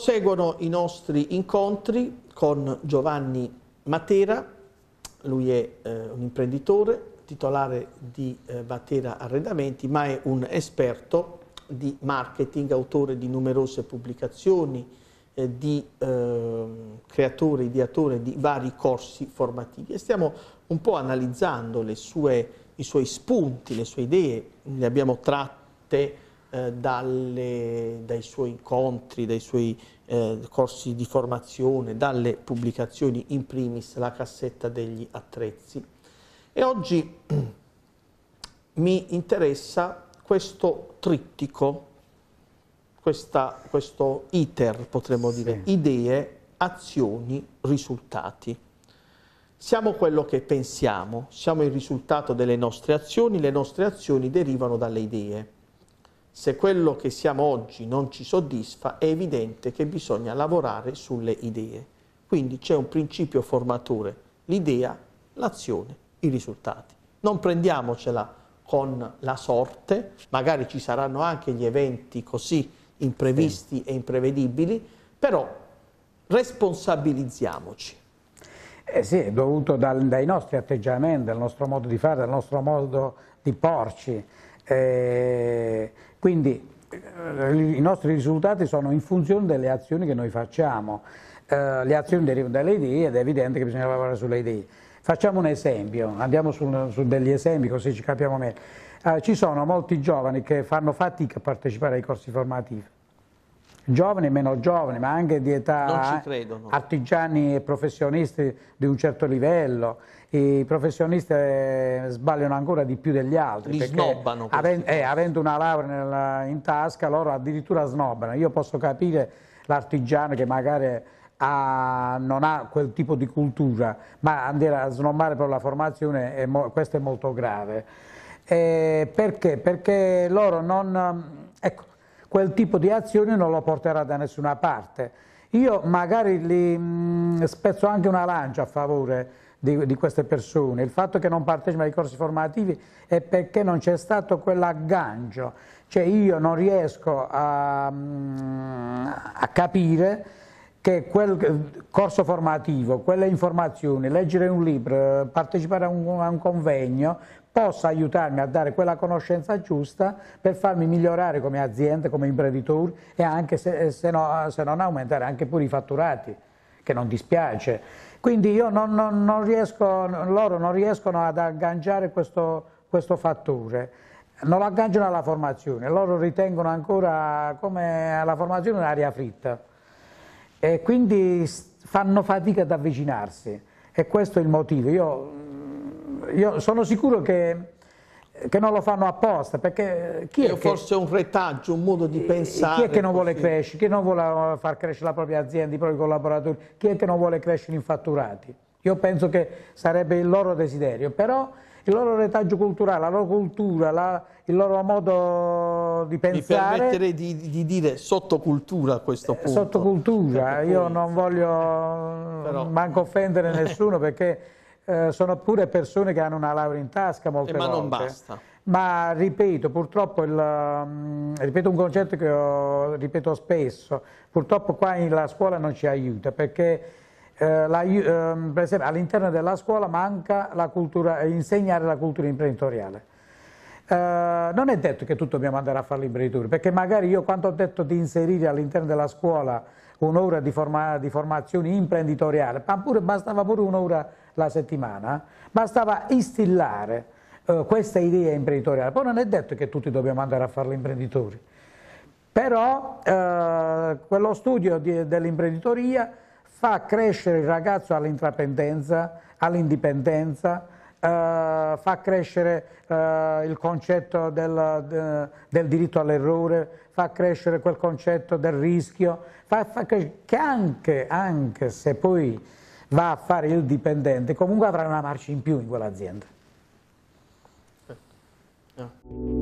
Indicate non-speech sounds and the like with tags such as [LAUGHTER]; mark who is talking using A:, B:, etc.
A: proseguono i nostri incontri con Giovanni Matera, lui è eh, un imprenditore, titolare di eh, Matera Arredamenti, ma è un esperto di marketing, autore di numerose pubblicazioni, eh, di eh, creatore, ideatore di vari corsi formativi e stiamo un po' analizzando sue, i suoi spunti, le sue idee, ne abbiamo tratte eh, dalle, dai suoi incontri, dai suoi eh, corsi di formazione, dalle pubblicazioni, in primis la cassetta degli attrezzi. E oggi [CLEARS THROAT] mi interessa questo trittico, questa, questo iter, potremmo dire, idee, azioni, risultati. Siamo quello che pensiamo, siamo il risultato delle nostre azioni, le nostre azioni derivano dalle idee. Se quello che siamo oggi non ci soddisfa, è evidente che bisogna lavorare sulle idee. Quindi c'è un principio formatore, l'idea, l'azione, i risultati. Non prendiamocela con la sorte, magari ci saranno anche gli eventi così imprevisti sì. e imprevedibili, però responsabilizziamoci.
B: Eh sì, è dovuto dal, dai nostri atteggiamenti, dal nostro modo di fare, dal nostro modo di porci. Eh, quindi eh, i nostri risultati sono in funzione delle azioni che noi facciamo. Eh, le azioni derivano dalle idee ed è evidente che bisogna lavorare sulle idee. Facciamo un esempio, andiamo su, su degli esempi così ci capiamo meglio. Eh, ci sono molti giovani che fanno fatica a partecipare ai corsi formativi giovani e meno giovani, ma anche di età credo, no. artigiani e professionisti di un certo livello. I professionisti eh, sbagliano ancora di più degli altri. Li snobbano. Avendo, eh, avendo una laurea nella, in tasca, loro addirittura snobbano. Io posso capire l'artigiano che magari ha, non ha quel tipo di cultura, ma andare a snobbare per la formazione, è questo è molto grave. Eh, perché? Perché loro non... Ecco, quel tipo di azione non lo porterà da nessuna parte. Io magari li, mh, mm, spezzo anche una lancia a favore di, di, queste persone, il fatto che non partecipano ai corsi formativi è perché non c'è stato quell'aggancio, cioè io non riesco a, mm, a capire che quel corso formativo, quelle informazioni, leggere un libro, partecipare a un, a un convegno, possa aiutarmi a dare quella conoscenza giusta per farmi migliorare come azienda, come imprenditore e anche se, eh, se, no, se non aumentare anche pure i fatturati, che non dispiace. Quindi io non, non, non riesco, loro non riescono ad agganciare questo, questo fattore non lo agganciano alla formazione, loro ritengono ancora come la formazione un'aria fritta e quindi fanno fatica ad avvicinarsi e questo è il motivo. Io, io sono sicuro che, che, non lo fanno apposta perché eh, chi è, è forse che, un retaggio, un modo di eh, pensare. Chi è che non vuole crescere, chi non vuole eh, far crescere la propria azienda, i propri collaboratori, chi è che non vuole crescere in fatturati? Io penso che sarebbe il loro desiderio, però il loro retaggio culturale, la loro cultura, la, il loro modo di pensare. Mi permetterei
A: di, di dire sottocultura a questo punto. Sottocultura, io
B: non voglio Però... manco offendere nessuno perché eh, sono pure persone che hanno una laurea in tasca molte eh, ma volte. Ma non basta. Ma ripeto, purtroppo, il, mm, ripeto un concetto che ho, ripeto spesso, purtroppo qua la scuola non ci aiuta perché... Eh, la, eh, per esempio, all'interno della scuola manca la cultura, eh, insegnare la cultura imprenditoriale. Eh, non è detto che tutti dobbiamo andare a fare l'imprenditore, perché magari io quando ho detto di inserire all'interno della scuola un'ora di, forma, di, formazione imprenditoriale, ma pure, bastava pure un'ora la settimana, bastava instillare eh, questa idea imprenditoriale. Poi non è detto che tutti dobbiamo andare a fare l'imprenditori, però eh, quello studio di, dell'imprenditoria fa crescere il ragazzo all'intraprendenza, all'indipendenza, Uh, fa crescere uh, il concetto del, de, eh, del diritto all'errore, fa crescere quel concetto del rischio, fa, fa che anche, anche, se poi va a fare il dipendente, comunque avrà una marcia in più in quell'azienda. Certo. No.